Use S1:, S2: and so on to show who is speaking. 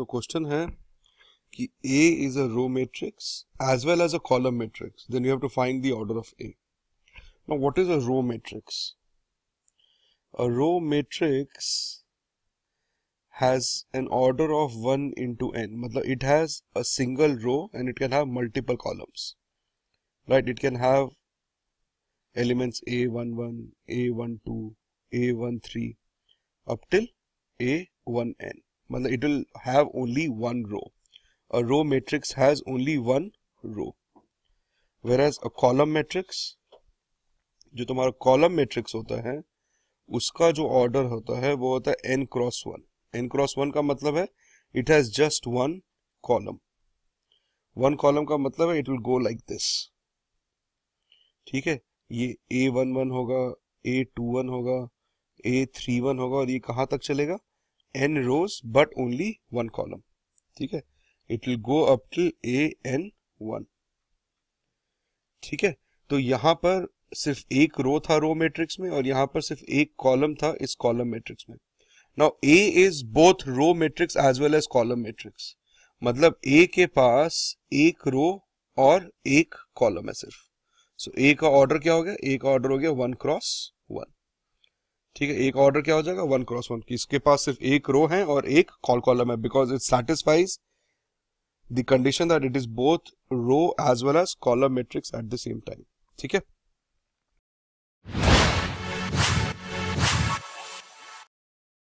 S1: तो क्वेश्चन है कि A is a row matrix as well as a column matrix. Then you have to find the order of A. Now what is a row matrix? A row matrix has an order of 1 into n. It has a single row and it can have multiple columns. Right? It can have elements a one one, a one two, a one three, up till A1n. मतलब it will have only one row a row matrix has only one row whereas a column matrix जो तुम्हारा column matrix होता है उसका जो order होता है वो होता है n cross one n cross one का मतलब है it has just one column one column का मतलब है it will go like this ठीक है ये ए वन वन होगा ए टू वन होगा ए थ्री वन होगा और ये कहां तक चलेगा n rows but only one column ठीक है it will go up to A N one ठीक है तो यहां पर सिर्फ एक रो था रो मैट्रिक्स में और यहां पर सिर्फ एक कॉलम था इस कॉलम मैट्रिक्स में now A is both row matrix as well as column matrix मतलब ए के पास एक रो और एक कॉलम है सिर्फ सो so, ए का ऑर्डर क्या हो गया ए का ऑर्डर हो गया वन क्रॉस वन ठीक है एक ऑर्डर क्या हो जाएगा वन क्रॉस वन इसके पास सिर्फ एक रो है और एक कॉल कॉलम है because it satisfies the condition that it is both row as well as column matrix at the same time ठीक है